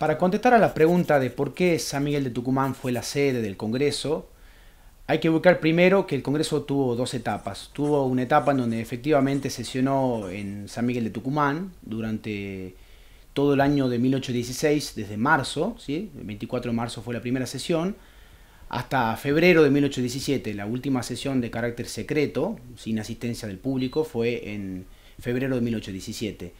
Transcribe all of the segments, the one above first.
Para contestar a la pregunta de por qué San Miguel de Tucumán fue la sede del Congreso, hay que buscar primero que el Congreso tuvo dos etapas. Tuvo una etapa en donde efectivamente sesionó en San Miguel de Tucumán durante todo el año de 1816, desde marzo, ¿sí? el 24 de marzo fue la primera sesión, hasta febrero de 1817, la última sesión de carácter secreto, sin asistencia del público, fue en febrero de 1817.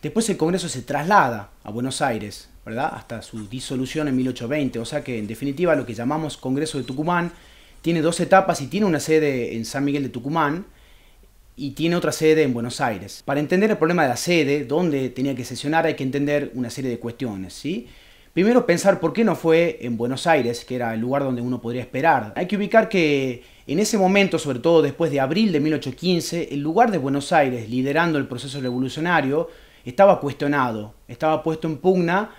Después el Congreso se traslada a Buenos Aires hasta su disolución en 1820. O sea que en definitiva lo que llamamos Congreso de Tucumán tiene dos etapas y tiene una sede en San Miguel de Tucumán y tiene otra sede en Buenos Aires. Para entender el problema de la sede, dónde tenía que sesionar, hay que entender una serie de cuestiones. Primero, pensar por qué no fue en Buenos Aires, que era el lugar donde uno podría esperar. Hay que ubicar que en ese momento, sobre todo después de abril de 1815, el lugar de Buenos Aires, liderando el proceso revolucionario, estaba cuestionado, estaba puesto en pugna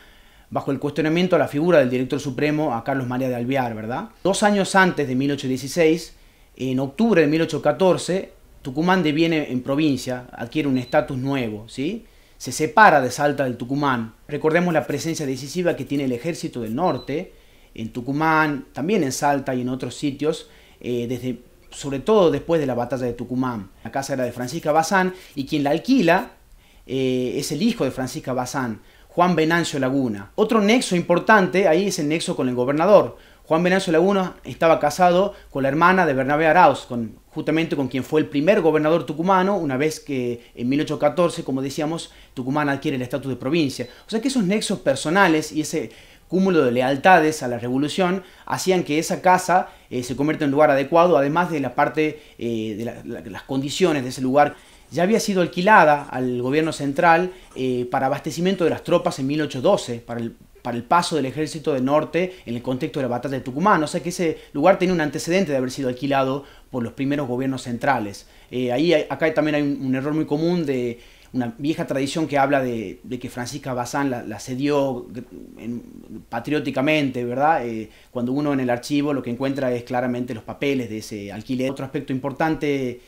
bajo el cuestionamiento a la figura del director supremo, a Carlos María de Alvear, ¿verdad? Dos años antes de 1816, en octubre de 1814, Tucumán deviene en provincia, adquiere un estatus nuevo, ¿sí? Se separa de Salta del Tucumán. Recordemos la presencia decisiva que tiene el ejército del norte en Tucumán, también en Salta y en otros sitios, eh, sobre todo después de la batalla de Tucumán. La casa era de Francisca Bazán y quien la alquila eh, es el hijo de Francisca Bazán. Juan Venancio Laguna. Otro nexo importante ahí es el nexo con el gobernador. Juan Venancio Laguna estaba casado con la hermana de Bernabé Arauz, con, justamente con quien fue el primer gobernador tucumano, una vez que en 1814, como decíamos, Tucumán adquiere el estatus de provincia. O sea que esos nexos personales y ese cúmulo de lealtades a la revolución hacían que esa casa eh, se convierta en un lugar adecuado, además de la parte eh, de las condiciones de ese lugar ya había sido alquilada al gobierno central eh, para abastecimiento de las tropas en 1812, para el, para el paso del ejército del norte en el contexto de la batalla de Tucumán. O sea que ese lugar tenía un antecedente de haber sido alquilado por los primeros gobiernos centrales. Eh, ahí, acá también hay un, error muy común de una vieja tradición que habla de, que Francisca Bazán la, cedió patrióticamente, ¿verdad? Eh, cuando uno en el archivo lo que encuentra es claramente los papeles de ese alquiler. Otro aspecto importante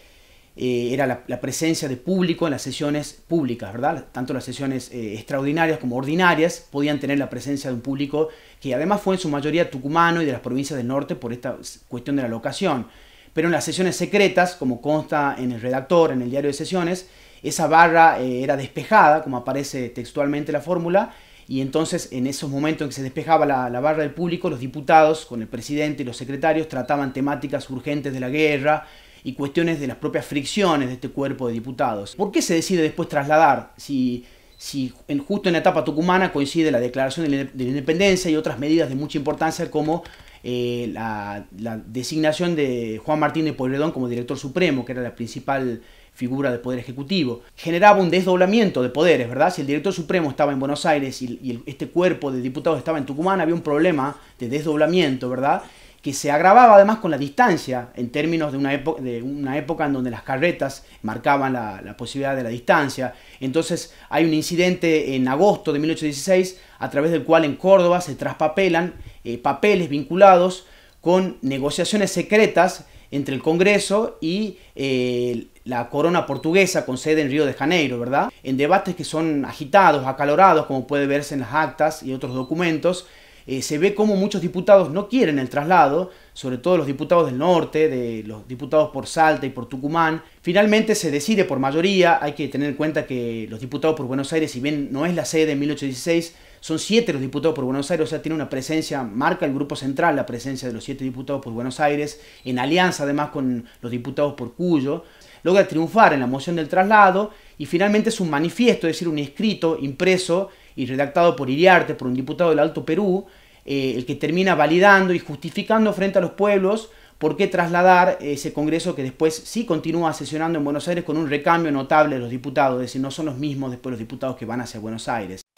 eh, era la, presencia de público en las sesiones públicas, ¿verdad? Tanto las sesiones eh, extraordinarias como ordinarias podían tener la presencia de un público que además fue en su mayoría tucumano y de las provincias del norte por esta cuestión de la locación. Pero en las sesiones secretas, como consta en el redactor, en el diario de sesiones, esa barra eh, era despejada, como aparece textualmente la fórmula, y entonces en esos momentos en que se despejaba la, la, barra del público, los diputados con el presidente y los secretarios trataban temáticas urgentes de la guerra, y cuestiones de las propias fricciones de este cuerpo de diputados. ¿Por qué se decide después trasladar si, si en, justo en la etapa tucumana coincide la declaración de la independencia y otras medidas de mucha importancia como eh, la, designación de Juan Martín de Pueyrredón como director supremo, que era la principal figura del Poder Ejecutivo. Generaba un desdoblamiento de poderes, ¿verdad? Si el director supremo estaba en Buenos Aires y, este cuerpo de diputados estaba en Tucumán, había un problema de desdoblamiento, ¿verdad? que se agravaba además con la distancia, en términos de una, época, de una época en donde las carretas marcaban la, posibilidad de la distancia. Entonces hay un incidente en agosto de 1816 a través del cual en Córdoba se traspapelan eh, papeles vinculados con negociaciones secretas entre el Congreso y eh, la corona portuguesa con sede en Río de Janeiro, ¿verdad? En debates que son agitados, acalorados, como puede verse en las actas y otros documentos, eh, se ve como muchos diputados no quieren el traslado, sobre todo los diputados del norte, de los diputados por Salta y por Tucumán. Finalmente se decide por mayoría, hay que tener en cuenta que los diputados por Buenos Aires, si bien no es la sede en 1816, son siete los diputados por Buenos Aires, o sea, tiene una presencia, marca el grupo central la presencia de los siete diputados por Buenos Aires, en alianza además con los diputados por Cuyo. Logra triunfar en la moción del traslado y finalmente es un manifiesto, es decir, un escrito impreso y redactado por Iriarte, por un diputado del Alto Perú, eh, el que termina validando y justificando frente a los pueblos por qué trasladar ese Congreso que después sí continúa sesionando en Buenos Aires con un recambio notable de los diputados, es decir, no son los mismos después los diputados que van hacia Buenos Aires.